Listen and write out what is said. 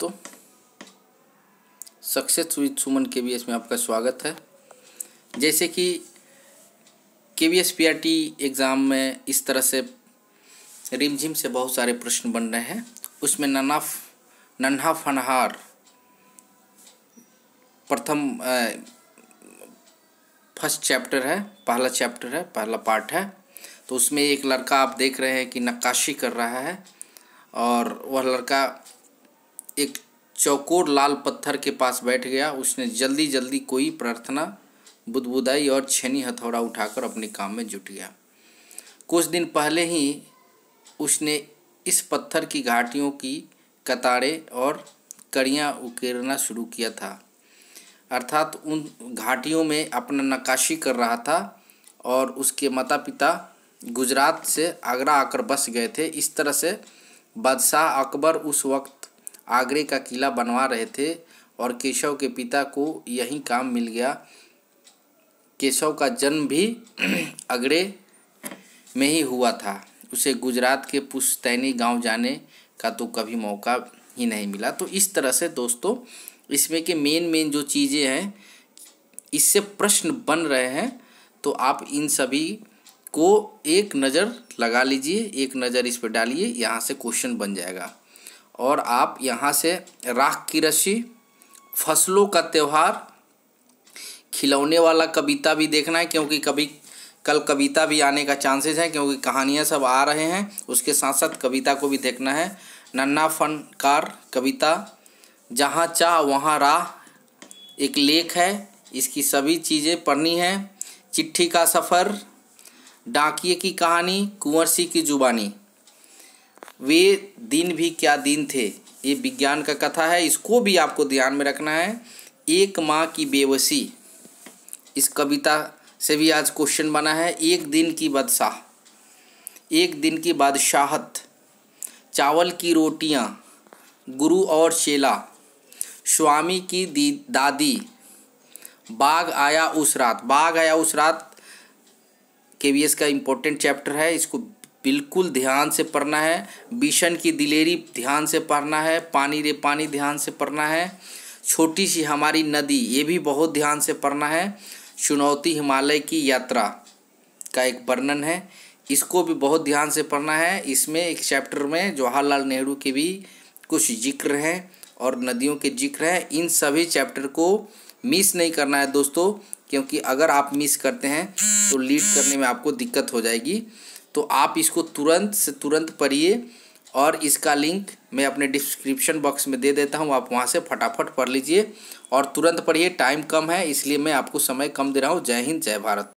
तो success with सुमन के B S में आपका स्वागत है जैसे कि K B S P R T exam में इस तरह से रिमझिम से बहुत सारे प्रश्न बन रहे हैं उसमें नन्हाफ नन्हा फनहार प्रथम फर्स्ट चैप्टर है पहला चैप्टर है पहला पार्ट है तो उसमें एक लड़का आप देख रहे हैं कि नक्काशी कर रहा है और वह लड़का एक चौकोर लाल पत्थर के पास बैठ गया उसने जल्दी जल्दी कोई प्रार्थना बुदबुदाई और छेनी हथौड़ा उठाकर अपने काम में जुट गया कुछ दिन पहले ही उसने इस पत्थर की घाटियों की कतारें और कड़ियाँ उकेरना शुरू किया था अर्थात उन घाटियों में अपना नक्काशी कर रहा था और उसके माता पिता गुजरात से आगरा आकर बस गए थे इस तरह से बादशाह अकबर उस वक्त आगरे का किला बनवा रहे थे और केशव के पिता को यही काम मिल गया केशव का जन्म भी अगड़े में ही हुआ था उसे गुजरात के पुश्तैनी गांव जाने का तो कभी मौका ही नहीं मिला तो इस तरह से दोस्तों इसमें के मेन मेन जो चीज़ें हैं इससे प्रश्न बन रहे हैं तो आप इन सभी को एक नज़र लगा लीजिए एक नज़र इस पर डालिए यहाँ से क्वेश्चन बन जाएगा और आप यहाँ से राख की रस्सी फसलों का त्यौहार खिलौने वाला कविता भी देखना है क्योंकि कभी कल कविता भी आने का चांसेस है क्योंकि कहानियाँ सब आ रहे हैं उसके साथ साथ कविता को भी देखना है नन्ना फनकार कविता जहाँ चाह वहाँ राह एक लेख है इसकी सभी चीज़ें पढ़नी है चिट्ठी का सफ़र डाकिए की कहानी कुंवर सिंह की जुबानी वे दिन भी क्या दिन थे ये विज्ञान का कथा है इसको भी आपको ध्यान में रखना है एक माँ की बेवसी इस कविता से भी आज क्वेश्चन बना है एक दिन की बादशाह एक दिन की बादशाहत चावल की रोटियाँ गुरु और शेला स्वामी की दी दादी बाघ आया उस रात बाघ आया उस रात के वी एस का इम्पोर्टेंट चैप्टर है इसको बिल्कुल ध्यान से पढ़ना है बिशन की दिलेरी ध्यान से पढ़ना है पानी रे पानी ध्यान से पढ़ना है छोटी सी हमारी नदी ये भी बहुत ध्यान से पढ़ना है चुनौती हिमालय की यात्रा का एक वर्णन है इसको भी बहुत ध्यान से पढ़ना है इसमें एक चैप्टर में जवाहरलाल नेहरू के भी कुछ जिक्र हैं और नदियों के जिक्र हैं इन सभी चैप्टर को मिस नहीं करना है दोस्तों क्योंकि अगर आप मिस करते हैं तो लीड करने में आपको दिक्कत हो जाएगी तो आप इसको तुरंत से तुरंत पढ़िए और इसका लिंक मैं अपने डिस्क्रिप्शन बॉक्स में दे देता हूँ आप वहाँ से फटाफट पढ़ लीजिए और तुरंत पढ़िए टाइम कम है इसलिए मैं आपको समय कम दे रहा हूँ जय हिंद जय भारत